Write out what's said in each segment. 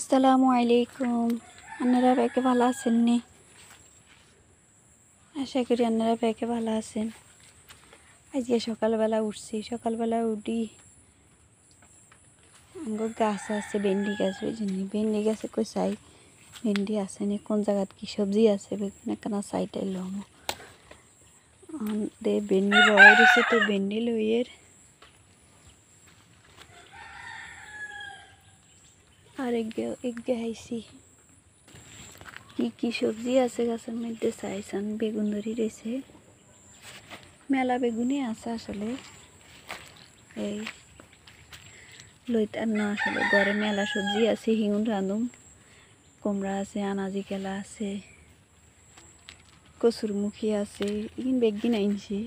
আসসালামু আলাইকুম আপনারা ব্যাকে ভালো আছেন নি আশা করি আপনারা ব্যাকে ভালো আছেন আজকে সকালবেলা উঠছি সকালবেলা উঠি গাছ আছে ভেন্ডি গাছ বুঝিনি ভেন্ডি গাছে কই চাই ভেন্ডি আছে নি কোন জায়গাত কি সবজি আছে কেন কেনা চাইটাই লম দে ভেন্ডি বড় দিছে তো ভেন্ডি লইয়ের আর এক হাইছি কি কি সবজি আছে গাছের মধ্যে চাইছান বেগুন ধরি রয়েছে মেলা বেগুনই আছে আসলে এই লইতার না আসলে ঘরে মেলা সবজি আছে হিউন রাঁধুম কুমড়া আছে আনাজি কেলা আছে কচুরমুখী আছে ইন বেগিন আইনছি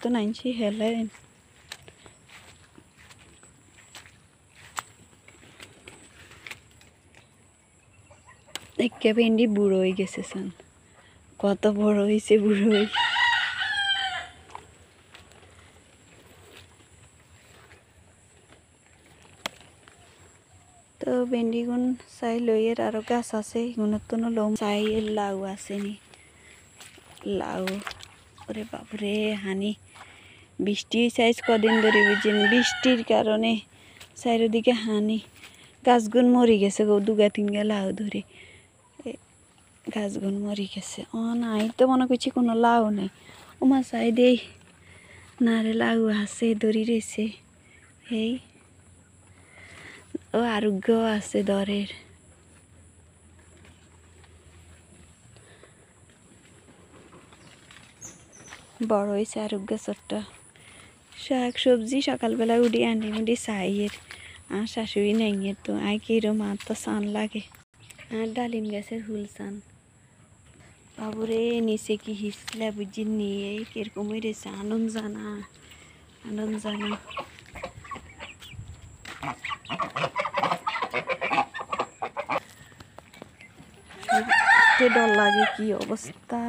তো নাইনছি হেলাই একে ভেন্ডি বুড়ো হয়ে গেছে সান কত বড় হয়েছে বুড়ো হয়ে তো ভেন্ডিগুন চাই এর আরও গাছ আছে এগুলো লম চাই লাউ আছে নি লাউ ওরে বাপরে হানি বৃষ্টি সাইজ কদিন ধরে বুঝছেন বৃষ্টির কারণে চারিদিকে হানি গাছগুন মরি গেছে গো দুগা তিনগা লাউ ধরে গাছগুন মরি গেছে ও নাই তো মনে করছি কোনো লাউ নেই মা চাই দেই না রে লাউ আছে দড়ি রয়েছে এই ও আরোগ্য আছে দরের বড় হয়েছে আরোগ্য ছোট্ট শাক সবজি সকালবেলা উঠি আনি উঠি সাইয়ের আর শাশুড়ি নেই তো আয় কিরম আর তো সান লাগে আর ডালিম গাছের হুল সান बाबूरे निसे की हिस्सा बुझी कम आनंद डर लगे कि अवस्था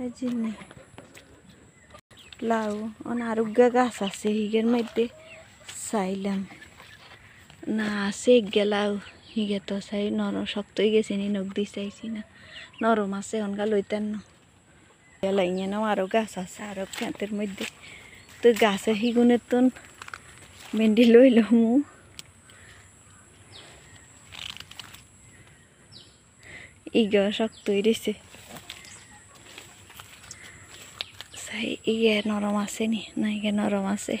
बुझे लाऊ आरोग्य आगे मध्य सैलम ना से गलाऊ হিগে তো চাই নরম শক্তই গেছে নি নখ দি চাইছি না নরম আছে অনগা লইতেন লাইয়ে নাও আরও গাছ আছে আরও খেতের মধ্যে তো গাছে হিগুনের তন ভেন্ডি লইলমু ইগা শক্তই দিছে চাই ইগে নরম আছে নি না ইগে নরম আছে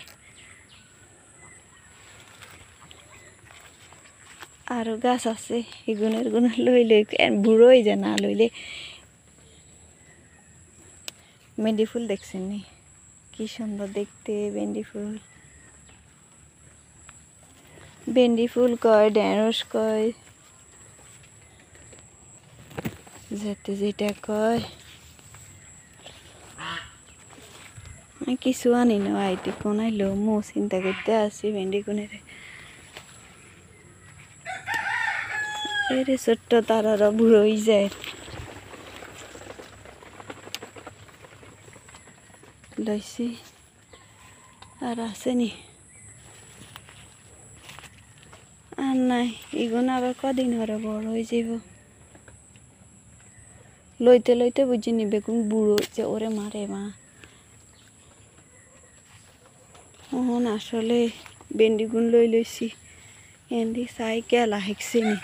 আরও গাছ আছে এগুনের গুণ লই বুড়োই যে না লইলে ভেন্ডি ফুল দেখছেন নি কি সুন্দর দেখতে ভেন্ডি ফুল ভেন্ডি ফুল কয় ঢেঁড়স কয় যেতে যেটা কয় কিছু আনি না আইটি কোনাইলো মো চিন্তা করতে আসি ভেন্ডি কোনে এরে ছোট্ট তারারা বুড়ো হয়ে যায় লাইছি আর আসেনি আর নাই এগুলো আবার কদিন হরে বড় হয়ে যাব লইতে লইতে বুঝি নিবে কোন বুড়ো যে ওরে মারে মা ওহন আসলে বেন্ডিগুন লই লইছি এন্দি চাই গেলা নি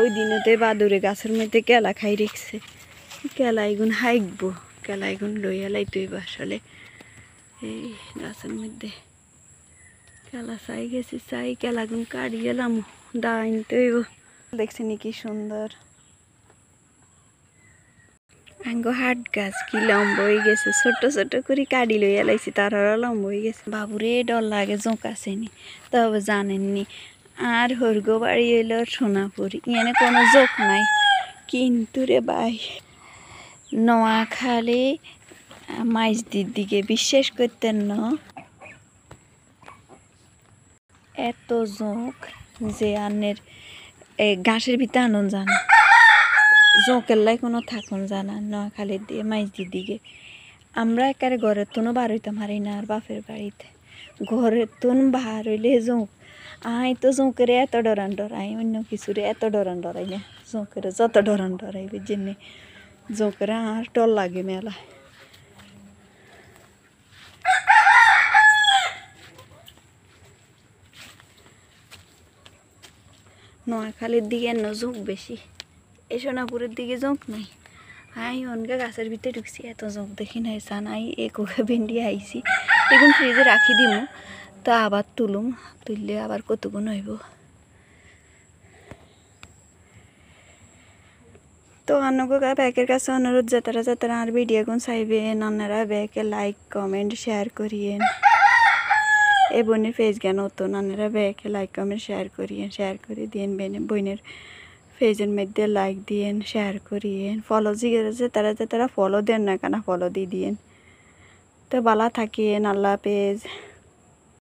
ওই দিনেতে বাদুরে গাছের মধ্যে কেলা খাই রেখছে কেলা এগুন হাইকবো কেলা এগুন লইয়ালাই তুই আসলে এই গাছের মধ্যে কেলা চাই গেছি চাই কেলাগুন কাটি গেলাম দা আনতে দেখছি নাকি সুন্দর আঙ্গ হাট গাছ কি লম্ব হয়ে গেছে ছোট ছোট করে কাটি লইয়া লাইছি তার লম্বা হয়ে গেছে বাবুরে ডর লাগে জোঁকাছেনি তবে জানেননি আর হর্গ বাড়ি এলো সোনাপুর ইয়ানে কোনো জোক নাই কিন্তু রে ভাই নোয়াখালী মাইজদির দিকে বিশ্বাস করতেন না এত জোঁক যে আনের ঘাসের ভিতরে আনন জানা জোঁকের লাই কোনো থাকুন জানা নোয়াখালীর দিয়ে মাইজদির দিকে আমরা একারে ঘরের তোনো বার হইতাম হারি না আর বাপের বাড়িতে ঘরের তুন বার হইলে জোঁক আয় তো জোঁকেরে এত ডরান ডরাই অন্য কিছুরে এত ডরান ডরাই না জোঁকেরে যত ডরান ডরাই বুঝিনি জোঁকেরে আর ডর লাগে মেলা নোয়াখালীর দিকে এন জোঁক বেশি এ সোনাপুরের দিকে জোঁক নাই আই অনগা গাছের ভিতরে ঢুকছি এত জোঁক দেখি নাই সান আই এ কোকা ভেন্ডি আইছি এখন ফ্রিজে রাখি দিমু তা আবার তুলুম তুললে আবার কতগুণ হইব তো অন্যকে ব্যাকের কাছে অনুরোধ যাতারা যাতারা আর ভিডিও গুণ চাইবেন অন্যরা ব্যাগে লাইক কমেন্ট শেয়ার করিয়েন এ বোনের ফেজ জ্ঞান হতো নানেরা ব্যাগে লাইক কমেন্ট শেয়ার করিয়েন শেয়ার করে দিয়েন বোনের ফেজের মধ্যে লাইক দিয়েন শেয়ার করিয়েন ফলো জিজ্ঞেস তারা যে তারা ফলো দেন না কেন ফলো দিয়ে দিয়েন তো বালা থাকিয়েন আল্লাহ পেজ